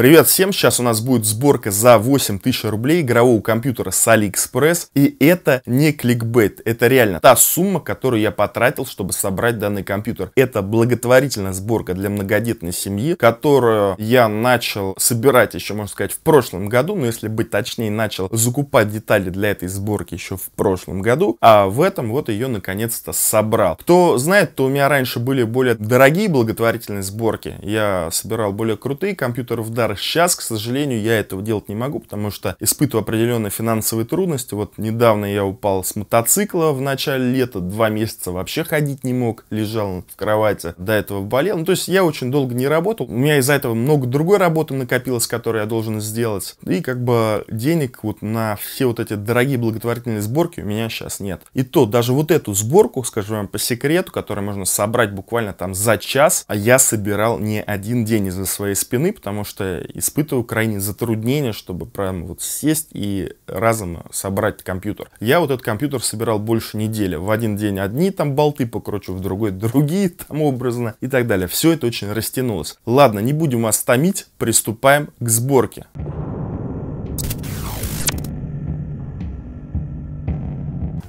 Привет всем! Сейчас у нас будет сборка за 8000 рублей игрового компьютера с AliExpress. И это не кликбейт, это реально та сумма, которую я потратил, чтобы собрать данный компьютер. Это благотворительная сборка для многодетной семьи, которую я начал собирать еще, можно сказать, в прошлом году. Но если быть точнее, начал закупать детали для этой сборки еще в прошлом году. А в этом вот ее наконец-то собрал. Кто знает, то у меня раньше были более дорогие благотворительные сборки. Я собирал более крутые компьютеры в дар старых. Сейчас, к сожалению, я этого делать не могу, потому что испытываю определенные финансовые трудности. Вот недавно я упал с мотоцикла в начале лета, два месяца вообще ходить не мог, лежал в кровати, до этого болел. Ну, то есть я очень долго не работал. У меня из-за этого много другой работы накопилось, которую я должен сделать. И как бы денег вот на все вот эти дорогие благотворительные сборки у меня сейчас нет. И то, даже вот эту сборку, скажу вам по секрету, которую можно собрать буквально там за час, а я собирал не один день из-за своей спины, потому что испытываю крайне затруднения, чтобы прям вот сесть и разом собрать компьютер. Я вот этот компьютер собирал больше недели. В один день одни там болты покручу, в другой другие там образно и так далее. Все это очень растянулось. Ладно, не будем вас томить, приступаем к сборке.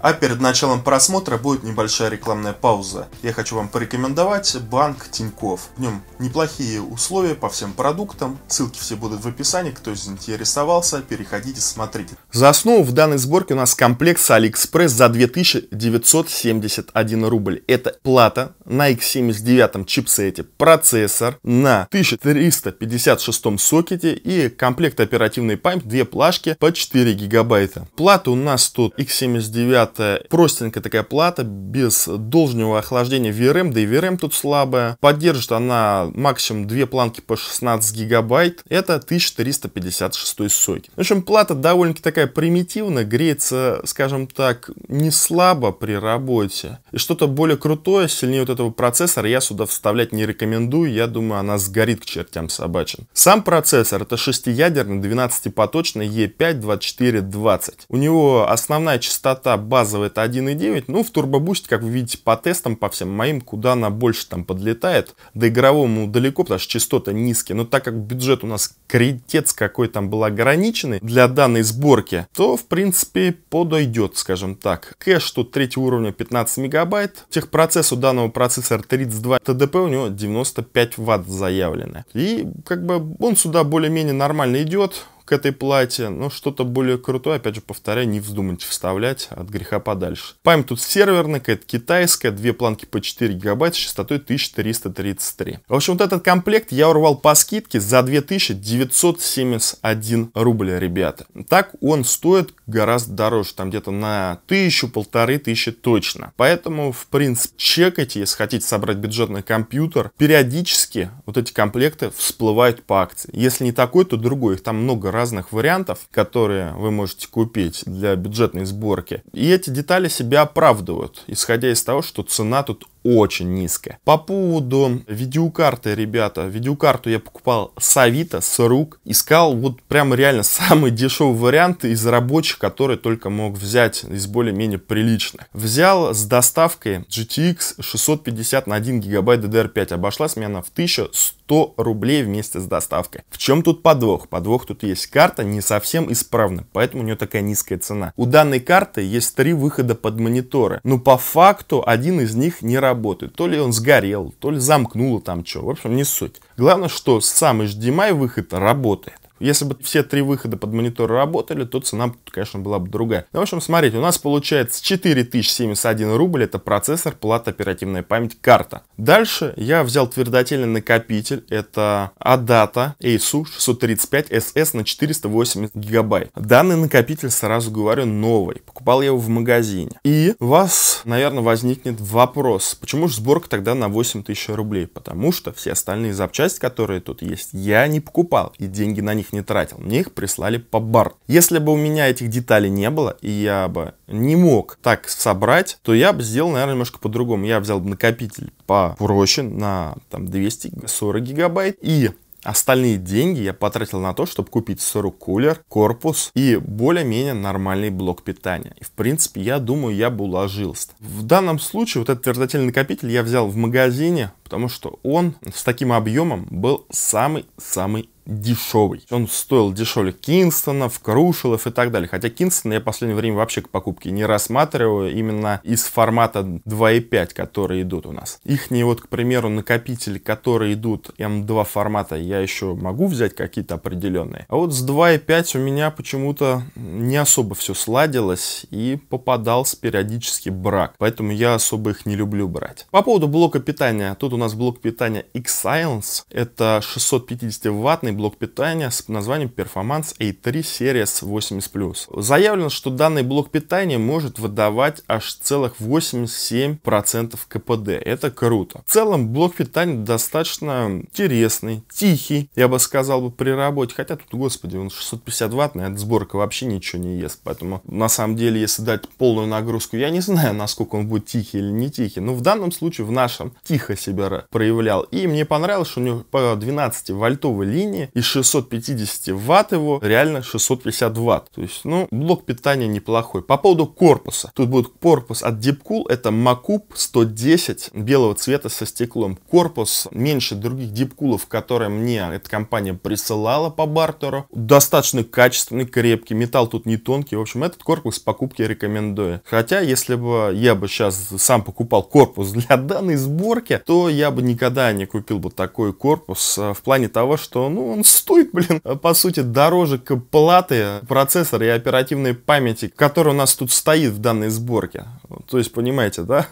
А перед началом просмотра будет небольшая рекламная пауза. Я хочу вам порекомендовать банк Тиньков. В нем неплохие условия по всем продуктам. Ссылки все будут в описании. Кто заинтересовался, переходите, смотрите. За основу в данной сборке у нас комплект с алиэкспресс за 2971 рубль. Это плата на X79 чипсете, процессор на 1356 сокете и комплект оперативной памяти, две плашки по 4 гигабайта. Плата у нас тут X79 плата, простенькая такая плата, без должного охлаждения VRM, да и VRM тут слабая. Поддержит она максимум две планки по 16 гигабайт, это 1356 сокет. В общем, плата довольно-таки такая примитивная, греется, скажем так, не слабо при работе. И что-то более крутое, сильнее вот этого процессора я сюда вставлять не рекомендую, я думаю, она сгорит к чертям собачьим. Сам процессор это шестиядерный ядерный 12 12-поточный E5-2420. У него основная частота базы базовый это 1.9. Ну, в турбобусте, как вы видите, по тестам, по всем моим, куда она больше там подлетает. До игровому далеко, потому что частоты низкие. Но так как бюджет у нас критец какой там был ограниченный для данной сборки, то, в принципе, подойдет, скажем так. Кэш тут третьего уровня 15 мегабайт. Техпроцесс у данного процессора 32 ТДП, у него 95 ватт заявлены. И, как бы, он сюда более-менее нормально идет к этой плате, но что-то более крутое, опять же повторяю, не вздумайте вставлять от греха подальше. Память тут серверная, какая-то китайская, две планки по 4 гигабайта с частотой 1333. В общем, вот этот комплект я урвал по скидке за 2971 рубля, ребята. Так он стоит гораздо дороже, там где-то на тысячу, полторы тысячи точно. Поэтому, в принципе, чекайте, если хотите собрать бюджетный компьютер, периодически вот эти комплекты всплывают по акции. Если не такой, то другой. Их там много разных вариантов, которые вы можете купить для бюджетной сборки. И эти детали себя оправдывают, исходя из того, что цена тут очень низкая. По поводу видеокарты, ребята, видеокарту я покупал с Авито, с рук. Искал вот прям реально самый дешевый вариант из рабочих, который только мог взять из более-менее приличных. Взял с доставкой GTX 650 на 1 гигабайт DDR5. Обошлась мне она в 1100 рублей вместе с доставкой. В чем тут подвох? Подвох тут есть. Карта не совсем исправна, поэтому у нее такая низкая цена. У данной карты есть три выхода под мониторы, но по факту один из них не работает работает, то ли он сгорел, то ли замкнуло там что, в общем, не суть. Главное, что сам HDMI выход работает. Если бы все три выхода под мониторы работали, то цена, конечно, была бы другая. Ну, в общем, смотрите, у нас получается 4071 рубль, это процессор, плата, оперативная память, карта. Дальше я взял твердотельный накопитель, это Adata ASU 635SS на 480 гигабайт. Данный накопитель, сразу говорю, новый. Покупал я его в магазине. И у вас, наверное, возникнет вопрос, почему же сборка тогда на 8000 рублей? Потому что все остальные запчасти, которые тут есть, я не покупал, и деньги на них их не тратил. Мне их прислали по бар. Если бы у меня этих деталей не было, и я бы не мог так собрать, то я бы сделал, наверное, немножко по-другому. Я взял бы накопитель попроще на там, 240 гигабайт и Остальные деньги я потратил на то, чтобы купить 40 кулер, корпус и более-менее нормальный блок питания. И, в принципе, я думаю, я бы уложился. В данном случае вот этот твердотельный накопитель я взял в магазине, потому что он с таким объемом был самый-самый дешевый. Он стоил дешевле Кинстонов, Крушелов и так далее. Хотя Кинстон я в последнее время вообще к покупке не рассматриваю именно из формата 2.5, которые идут у нас. Ихние вот, к примеру, накопители, которые идут М2 формата, я еще могу взять какие-то определенные. А вот с 2.5 у меня почему-то не особо все сладилось и попадался периодически брак. Поэтому я особо их не люблю брать. По поводу блока питания. Тут у нас блок питания x Silence, Это 650-ваттный блок питания с названием Performance A3 Series 80+. Заявлено, что данный блок питания может выдавать аж целых 87% КПД. Это круто. В целом блок питания достаточно интересный, тихий, я бы сказал бы, при работе. Хотя тут, господи, он 650 ватт, на эта сборка вообще ничего не ест. Поэтому, на самом деле, если дать полную нагрузку, я не знаю, насколько он будет тихий или не тихий. Но в данном случае, в нашем, тихо себя проявлял. И мне понравилось, что у него по 12 вольтовой линии питания, из 650 ватт его реально 650 ватт. То есть, ну, блок питания неплохой. По поводу корпуса. Тут будет корпус от Deepcool, это Makup 110 белого цвета со стеклом. Корпус меньше других Deepcool'ов, которые мне эта компания присылала по бартеру. Достаточно качественный, крепкий, металл тут не тонкий. В общем, этот корпус покупки рекомендую. Хотя, если бы я бы сейчас сам покупал корпус для данной сборки, то я бы никогда не купил бы такой корпус э, в плане того, что, ну, он стоит, блин, а, по сути, дороже к платы процессора и оперативной памяти, которая у нас тут стоит в данной сборке. То есть, понимаете, да,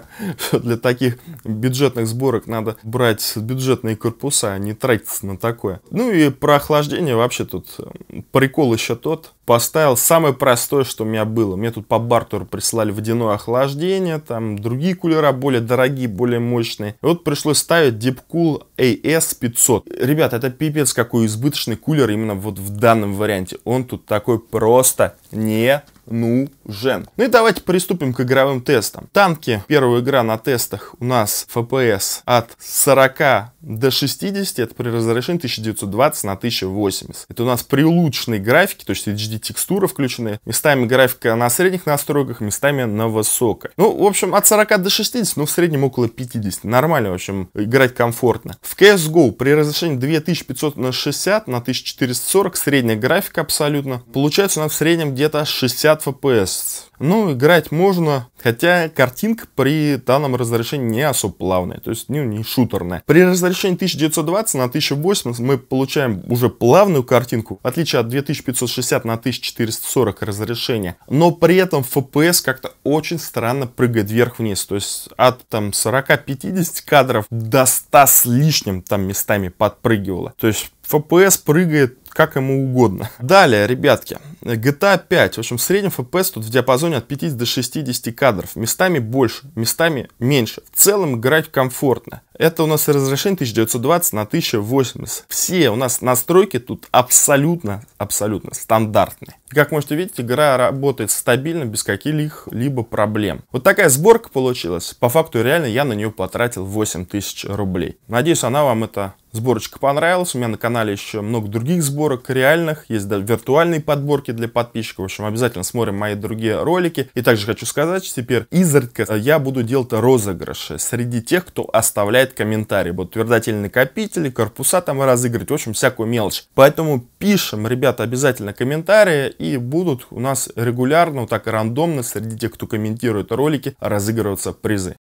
для таких бюджетных сборок надо брать бюджетные корпуса, а не тратиться на такое. Ну и про охлаждение вообще тут прикол еще тот. Поставил самое простое, что у меня было. Мне тут по бартеру прислали водяное охлаждение, там другие кулера более дорогие, более мощные. И вот пришлось ставить Deepcool AS500. Ребята, это пипец какой избыточный кулер именно вот в данном варианте. Он тут такой просто не нужен Gen. Ну и давайте приступим к игровым тестам. Танки, первая игра на тестах у нас FPS от 40 до 60, это при разрешении 1920 на 1080. Это у нас при улучшенной графике, то есть HD текстуры включены, местами графика на средних настройках, местами на высокой. Ну, в общем, от 40 до 60, ну в среднем около 50. Нормально, в общем, играть комфортно. В CSGO при разрешении 2500 на 60 на 1440, средняя графика абсолютно, получается у нас в среднем где-то 60 FPS месяц. Ну, играть можно, хотя картинка при данном разрешении не особо плавная, то есть ну, не шутерная. При разрешении 1920 на 1080 мы получаем уже плавную картинку, в отличие от 2560 на 1440 разрешения, но при этом FPS как-то очень странно прыгает вверх-вниз, то есть от там 40-50 кадров до 100 с лишним там местами подпрыгивало. То есть FPS прыгает как ему угодно. Далее, ребятки, GTA 5. В общем, в среднем FPS тут в диапазоне от 50 до 60 кадров. Местами больше, местами меньше. В целом играть комфортно. Это у нас разрешение 1920 на 1080. Все у нас настройки тут абсолютно, абсолютно стандартные. Как можете видеть, игра работает стабильно, без каких-либо проблем. Вот такая сборка получилась. По факту реально я на нее потратил 8000 рублей. Надеюсь, она вам эта сборочка понравилась. У меня на канале еще много других сборок реальных. Есть даже виртуальные подборки для подписчиков. В общем, обязательно смотрим мои другие ролики. И также хочу сказать, что теперь изредка я буду делать розыгрыши среди тех, кто оставляет оставлять комментарии. вот твердотельные копители, корпуса там разыгрывать, в общем, всякую мелочь. Поэтому пишем, ребята, обязательно комментарии, и будут у нас регулярно, вот так и рандомно, среди тех, кто комментирует ролики, разыгрываться призы.